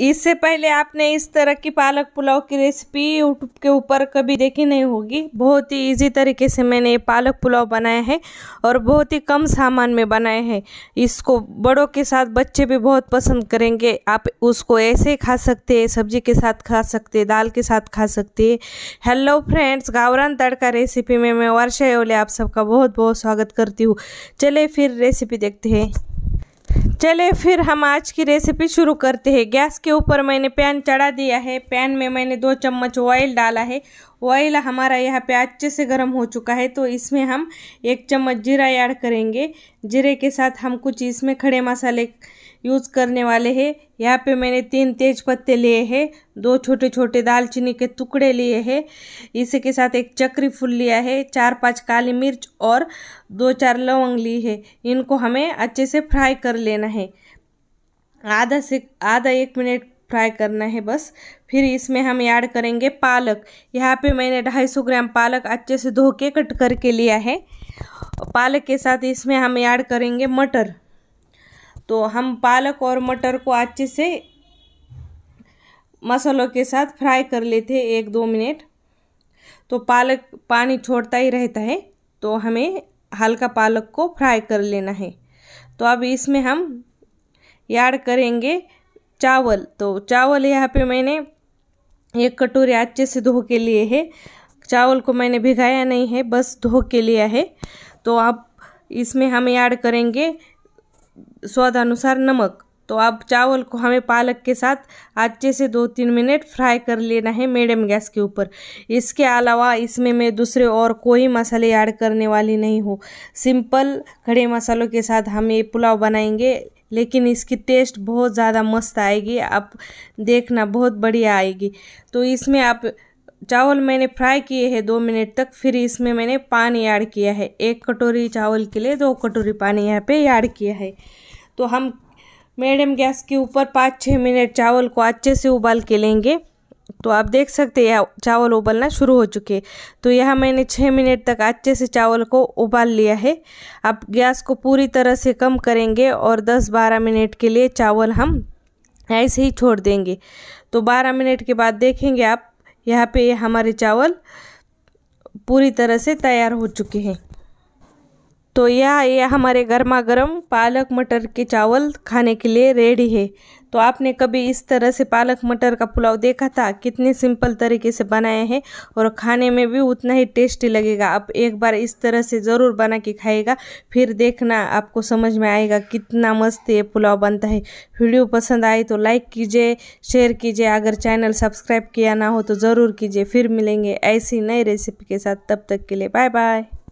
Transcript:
इससे पहले आपने इस तरह की पालक पुलाव की रेसिपी यूट्यूब के ऊपर कभी देखी नहीं होगी बहुत ही इजी तरीके से मैंने ये पालक पुलाव बनाया है और बहुत ही कम सामान में बनाया है इसको बड़ों के साथ बच्चे भी बहुत पसंद करेंगे आप उसको ऐसे खा सकते हैं सब्जी के साथ खा सकते हैं दाल के साथ खा सकते हैं हेलो फ्रेंड्स गावरान तड़का रेसिपी में मैं वर्षा ओले आप सबका बहुत बहुत स्वागत करती हूँ चले फिर रेसिपी देखते हैं चले फिर हम आज की रेसिपी शुरू करते हैं गैस के ऊपर मैंने पैन चढ़ा दिया है पैन में मैंने दो चम्मच ऑयल डाला है ऑयल हमारा यहाँ पे अच्छे से गर्म हो चुका है तो इसमें हम एक चम्मच जीरा ऐड करेंगे जीरे के साथ हम कुछ इसमें खड़े मसाले यूज़ करने वाले हैं यहाँ पे मैंने तीन तेज पत्ते लिए हैं दो छोटे छोटे दालचीनी के टुकड़े लिए हैं इसी के साथ एक चक्री फूल लिया है चार पांच काली मिर्च और दो चार लवंग ली है इनको हमें अच्छे से फ्राई कर लेना है आधा से आधा एक मिनट फ्राई करना है बस फिर इसमें हम ऐड करेंगे पालक यहाँ पे मैंने 250 ग्राम पालक अच्छे से धो के कट करके लिया है पालक के साथ इसमें हम ऐड करेंगे मटर तो हम पालक और मटर को अच्छे से मसालों के साथ फ्राई कर लेते हैं एक दो मिनट तो पालक पानी छोड़ता ही रहता है तो हमें हल्का पालक को फ्राई कर लेना है तो अब इसमें हम ऐड करेंगे चावल तो चावल यहाँ पे मैंने एक कटोरी अच्छे से धो के लिए है चावल को मैंने भिगाया नहीं है बस धो के लिया है तो आप इसमें हम ऐड करेंगे स्वाद अनुसार नमक तो अब चावल को हमें पालक के साथ अच्छे से दो तीन मिनट फ्राई कर लेना है मीडियम गैस के ऊपर इसके अलावा इसमें मैं दूसरे और कोई मसाले ऐड करने वाली नहीं हूँ सिंपल खड़े मसालों के साथ हम ये पुलाव बनाएंगे लेकिन इसकी टेस्ट बहुत ज़्यादा मस्त आएगी आप देखना बहुत बढ़िया आएगी तो इसमें आप चावल मैंने फ्राई किए हैं दो मिनट तक फिर इसमें मैंने पानी ऐड किया है एक कटोरी चावल के लिए दो कटोरी पानी यहाँ पे ऐड किया है तो हम मीडियम गैस के ऊपर पाँच छः मिनट चावल को अच्छे से उबाल के लेंगे तो आप देख सकते हैं चावल उबलना शुरू हो चुके तो यह मैंने छः मिनट तक अच्छे से चावल को उबाल लिया है अब गैस को पूरी तरह से कम करेंगे और 10-12 मिनट के लिए चावल हम ऐसे ही छोड़ देंगे तो 12 मिनट के बाद देखेंगे आप यहाँ पे हमारे चावल पूरी तरह से तैयार हो चुके हैं तो यह यह हमारे गर्मा गर्म पालक मटर के चावल खाने के लिए रेडी है तो आपने कभी इस तरह से पालक मटर का पुलाव देखा था कितने सिंपल तरीके से बनाए हैं और खाने में भी उतना ही टेस्टी लगेगा आप एक बार इस तरह से ज़रूर बना के खाएगा फिर देखना आपको समझ में आएगा कितना मस्त ये पुलाव बनता है वीडियो पसंद आए तो लाइक कीजिए शेयर कीजिए अगर चैनल सब्सक्राइब किया ना हो तो ज़रूर कीजिए फिर मिलेंगे ऐसी नई रेसिपी के साथ तब तक के लिए बाय बाय